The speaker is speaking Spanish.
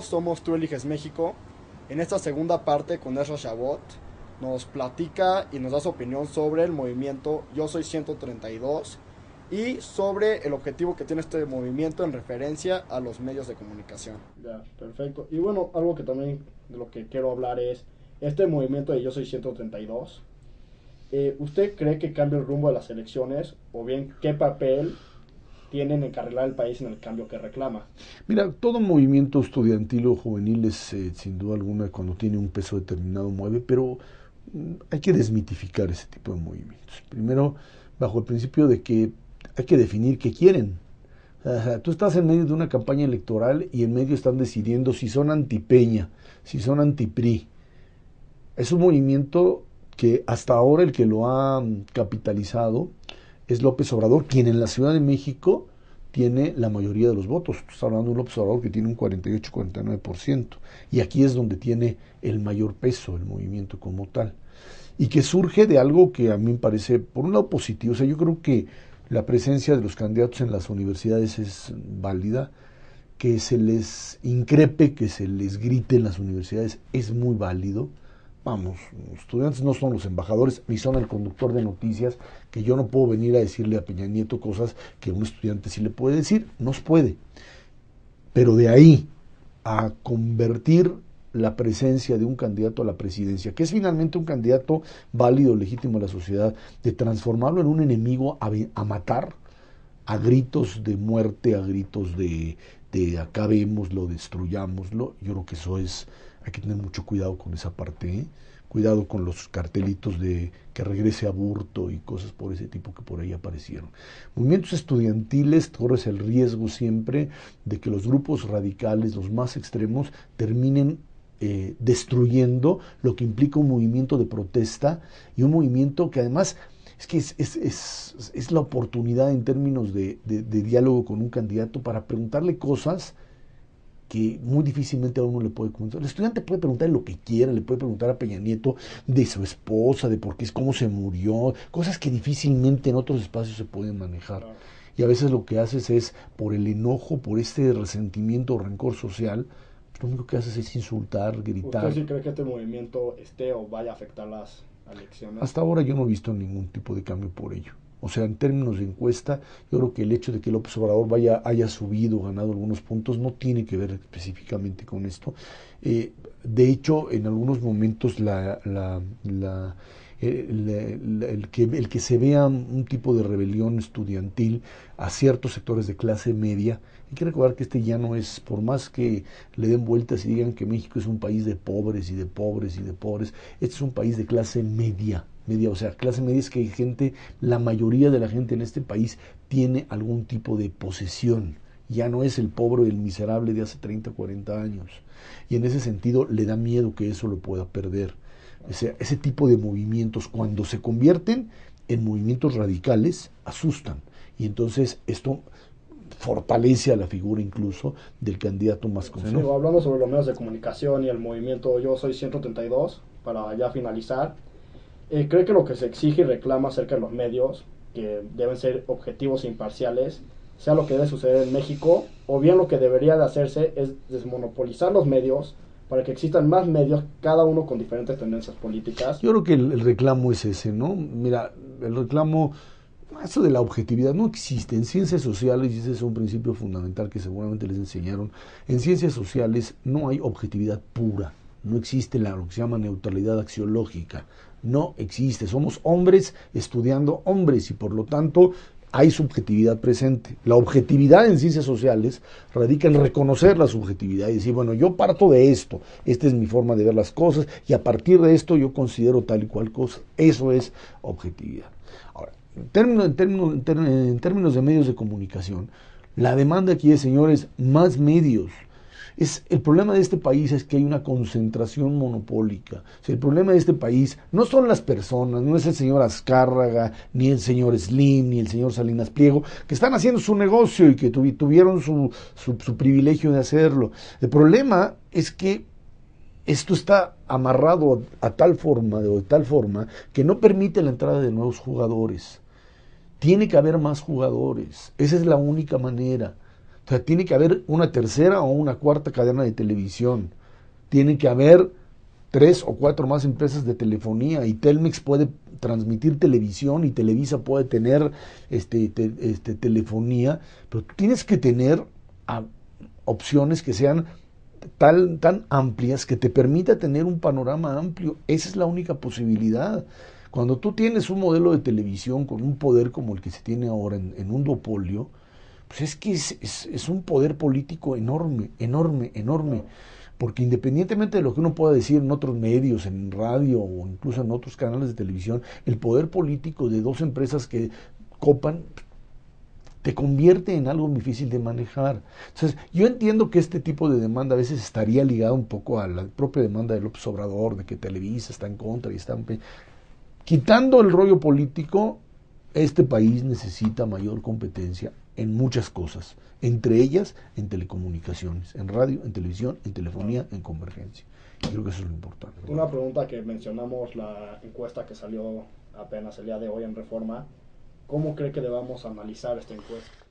Somos Tú Eliges México. En esta segunda parte con Ezra Chabot, nos platica y nos da su opinión sobre el movimiento Yo Soy 132 y sobre el objetivo que tiene este movimiento en referencia a los medios de comunicación. Ya, perfecto. Y bueno, algo que también de lo que quiero hablar es este movimiento de Yo Soy 132. Eh, ¿Usted cree que cambia el rumbo de las elecciones? ¿O bien qué papel tienen encarrilado el país en el cambio que reclama. Mira, todo movimiento estudiantil o juvenil es, eh, sin duda alguna, cuando tiene un peso determinado mueve, pero mm, hay que desmitificar ese tipo de movimientos. Primero, bajo el principio de que hay que definir qué quieren. Tú estás en medio de una campaña electoral y en medio están decidiendo si son antipeña, si son antipri. Es un movimiento que hasta ahora el que lo ha mm, capitalizado es López Obrador, quien en la Ciudad de México tiene la mayoría de los votos. estamos hablando de un López Obrador que tiene un 48-49%. Y aquí es donde tiene el mayor peso el movimiento como tal. Y que surge de algo que a mí me parece, por un lado, positivo. O sea, yo creo que la presencia de los candidatos en las universidades es válida. Que se les increpe, que se les grite en las universidades es muy válido. Vamos, estudiantes no son los embajadores, ni son el conductor de noticias, que yo no puedo venir a decirle a Peña Nieto cosas que un estudiante sí le puede decir, nos puede. Pero de ahí a convertir la presencia de un candidato a la presidencia, que es finalmente un candidato válido, legítimo a la sociedad, de transformarlo en un enemigo a, matar a gritos de muerte, a gritos de, de acabémoslo, destruyámoslo, yo creo que eso es hay que tener mucho cuidado con esa parte, ¿eh? cuidado con los cartelitos de que regrese burto y cosas por ese tipo que por ahí aparecieron. Movimientos estudiantiles corres el riesgo siempre de que los grupos radicales, los más extremos, terminen eh, destruyendo lo que implica un movimiento de protesta y un movimiento que además es que es, es, la oportunidad en términos de, de diálogo con un candidato para preguntarle cosas que muy difícilmente a uno le puede comentar, El estudiante puede preguntar lo que quiera, le puede preguntar a Peña Nieto de su esposa, de por qué es, cómo se murió, cosas que difícilmente en otros espacios se pueden manejar. Y a veces lo que haces es, por el enojo, por este resentimiento o rencor social, lo único que haces es insultar, gritar. ¿Usted sí cree que este movimiento esté o vaya a afectar las elecciones? Hasta ahora yo no he visto ningún tipo de cambio por ello. O sea, en términos de encuesta, yo creo que el hecho de que López Obrador vaya, haya subido, ganado algunos puntos, no tiene que ver específicamente con esto. Eh, de hecho, en algunos momentos eh, el, que, el que se vea un tipo de rebelión estudiantil a ciertos sectores de clase media. Hay que recordar que este ya no es, por más que le den vueltas y digan que México es un país de pobres y de pobres y de pobres, este es un país de clase media media, o sea, clase media es que hay gente, la mayoría de la gente en este país tiene algún tipo de posesión. Ya no es el pobre, el miserable de hace 30 40 años. Y en ese sentido le da miedo que eso lo pueda perder. O sea, ese tipo de movimientos, cuando se convierten en movimientos radicales, asustan. Y entonces esto fortalece a la figura incluso del candidato más conservador. hablando sobre los medios de comunicación y el movimiento Yo Soy 132, para ya finalizar, eh, creo que lo que se exige y reclama acerca de los medios, que deben ser objetivos e imparciales, sea lo que debe suceder en México, o bien lo que debería de hacerse es desmonopolizar los medios para que existan más medios, cada uno con diferentes tendencias políticas. Yo creo que el reclamo es ese, ¿no? Mira, el reclamo, eso de la objetividad no existe. En ciencias sociales, y ese es un principio fundamental que seguramente les enseñaron, en ciencias sociales no hay objetividad pura no existe la, lo que se llama neutralidad axiológica. No existe. Somos hombres estudiando hombres y por lo tanto hay subjetividad presente. La objetividad en ciencias sociales radica en reconocer la subjetividad y decir, bueno, yo parto de esto, esta es mi forma de ver las cosas y a partir de esto yo considero tal y cual cosa. Eso es objetividad. Ahora, en términos, en términos de medios de comunicación, la demanda aquí es, señores, más medios es, el problema de este país es que hay una concentración monopólica. el problema de este país no son las personas, no es el señor Azcárraga, ni el señor Slim, ni el señor Salinas Pliego, que están haciendo su negocio y que tuvieron su, su, privilegio de hacerlo. El problema es que esto está amarrado a, tal forma, de tal forma, que no permite la entrada de nuevos jugadores. Tiene que haber más jugadores. Esa es la única manera. O sea, tiene que haber una tercera o una cuarta cadena de televisión. Tiene que haber tres o cuatro más empresas de telefonía y Telmex puede transmitir televisión y Televisa puede tener este, este telefonía, pero tienes que tener ah, opciones que sean tal, tan amplias que te permita tener un panorama amplio. Esa es la única posibilidad. Cuando tú tienes un modelo de televisión con un poder como el que se tiene ahora en, en un duopolio, pues es que es, un poder político enorme, enorme, enorme. Porque independientemente de lo que uno pueda decir en otros medios, en radio o incluso en otros canales de televisión, el poder político de dos empresas que copan te convierte en algo difícil de manejar. Entonces, yo entiendo que este tipo de demanda a veces estaría ligado un poco a la propia demanda del López Obrador, de que Televisa está en contra y está... Quitando el rollo político, este país necesita mayor competencia en muchas cosas, entre ellas en telecomunicaciones, en radio, en televisión, en telefonía, en convergencia. Y creo que eso es lo importante. Una pregunta que mencionamos, la encuesta que salió apenas el día de hoy en Reforma, ¿cómo cree que debamos analizar esta encuesta?